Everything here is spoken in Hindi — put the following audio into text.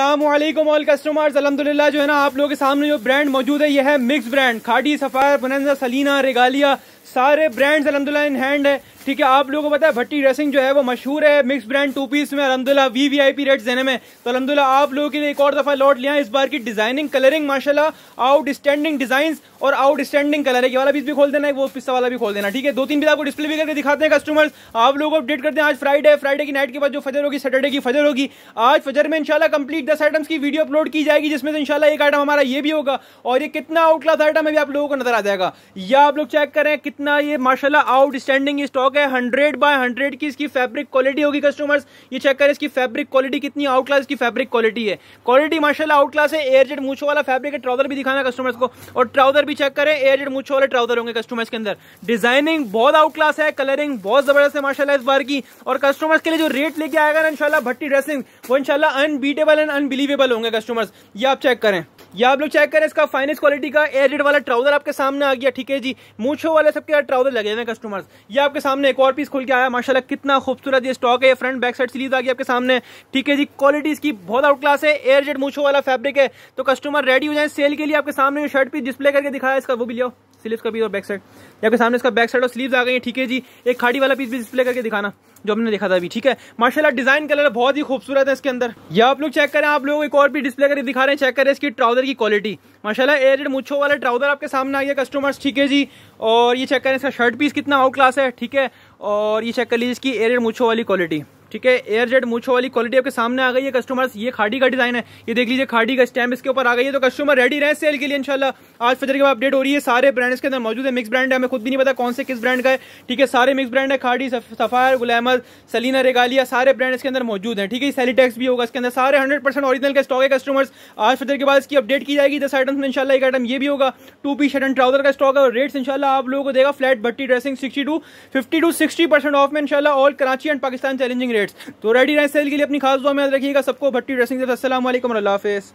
अल्लाम ऑल कस्टमर्स अलहमदिल्ला जो है ना आप लोगों के सामने जो ब्रांड मौजूद है यह है मिक्स ब्रांड खाडी सफ़ायर बनंदा सलीना रेगालिया सारे ब्रांड्स अलहमदिल्ला इन हैंड है ठीक है आप लोगों को पता है भट्टी ड्रेसिंग जो है वो मशहूर है मिक्स ब्रांड टू पीस में अलहमदिल्ला V V I P rate देने में तो अलहमदिल्ला आप लोगों के लिए एक और दफ़ा लौट लिया इस बार की डिजाइनिंग कलरिंग माशाल्लाह आउटस्टैंडिंग डिजाइन और आउटस्टैंडिंग कलर है ये वाला पीस भी खोल देना है वो पिस्सा वाला भी खोल देना ठीक है दो तीन पीस आपको डिस्प्ले भी करके दिखाते हैं कस्टमर्स आप लोगों को अपडेट करते हैं आज फ्राइडे है फ्राइडे की नाइट के बाद जो फजर होगी सैटरडे की फजर होगी आज फजर में इनशाला कंप्लीट दस आइटम्स की वीडियो अपलोड की जाएगी जिसमें से इनशाला एक आइटम हमारा ये भी होगा और ये कितना आउटलास आइटम है भी आप लोगों को नजर आ जाएगा या आप लोग चेक करें कितना ये माशाल्लाह आउटस्टैंडिंग स्टॉक है हंड्रेड बाय हंड्रेड की इसकी फैब्रिक क्वालिटी होगी कस्टमर्स ये चेक करें इसकी फैब्रिक क्वालिटी कितनी आउट क्लास की फैब्रिक क्वालिटी है क्वालिटी माशाल्लाह आउट क्लास है एयर जेड मूछो वाला फैब्रिक है ट्राउजर भी दिखाना कस्टमर्स को और ट्राउजर भी चेक करें एयर जेड मूछो वाले ट्राउजर होंगे कस्टमर्स के अंदर डिजाइनिंग बहुत आउट क्लास है कलरिंग बहुत जबरदस्त है माशाला इस बार की और कस्टमर्स के लिए जो रेट लेके आएगा ना इनशाला भट्टी ड्रेसिंग वो इनशाला अनबीटेबल एंड अनबिलीवेबल होंगे कस्टमर्स ये आप चेक करें या आप लोग चेक करें इसका फाइनेस्ट क्वालिटी का एजेड वाला ट्राउजर आपके सामने आ गया ठीक है जी मूछो वाले सबके ट्राउजर लगे हुए कस्टमर्स ये आपके सामने एक और पीस खुल के आया माशाल्लाह कितना खूबसूरत ये स्टॉक है फ्रंट बैक साइड सीरीज आ गई आपके सामने ठीक है जी क्वालिटी इसकी बहुत आउट क्लास है एयर जेड मूछो वाला फैब्रिक है तो कस्टमर रेडी हो जाए सेल के लिए आपके सामने शर्ट पीस डिस्प्ले करके दिखाया इसका वो भी लिया स्लीव का पीस और बैक साइड या आपके सामने इसका बैक साइड और स्लीव आ गई है ठीक है जी एक खाड़ी वाला पीस भी डिस्प्ले करके दिखाना जो हमने देखा था अभी ठीक है माशाल्लाह डिजाइन कलर बहुत ही खूबसूरत है इसके अंदर या आप लोग चेक करें आप लोग एक और भी डिस्प्ले करके दिखा रहे हैं चेक करें इसकी ट्राउजर की क्वालिटी माशाला एयरेड मुछो वाला ट्राउजर आपके सामने आ गया कस्टमर्स ठीक है जी और ये चेक करें इसका शर्ट पीस कितना आउट क्लास है ठीक है और ये चेक कर लीजिए इसकी एयरेड मुछो वाली क्वालिटी ठीक है एयर जेड मूछो वाली क्वालिटी आपके सामने आ गई है कस्टमर्स ये खाड़ी का डिजाइन है ये देख लीजिए खाड़ी का स्टैम्प इसके ऊपर आ गई है तो कस्टमर रेडी रहे सेल के लिए इनशाला आज फिर के बाद अपडेट हो रही है सारे ब्रांड्स के अंदर मौजूद है मिक्स ब्रांड है हमें खुद भी नहीं पता कौन से किस ब्रांड का है ठीक है सारे मिक्स ब्रांड है खाड़ी सफायर गुलामर सलीना रेगालिया सारे ब्रांड इसके अंदर मौजूद है ठीक है सेलीटैक्स भी होगा इसके अंदर सारे हंड्रेड परसेंट ऑरिजिनल का स्टॉक है कस्टमर्स आज फिर के बाद इसकी अपडेट की जाएगी दस आइटम्स में इनशाला एक आइटम ये भी होगा two P shirt and trouser का स्टॉक है और रेट्स इनशाला आप लोगों को देगा flat Bhatti dressing sixty two fifty two sixty percent off में इनशाला all Karachi and Pakistan challenging rate updates तो रेडी रहें सेल के लिए अपनी खास दुआ में याद रखिएगा सबको भट्टी ड्रेसिंग असल हाफिज़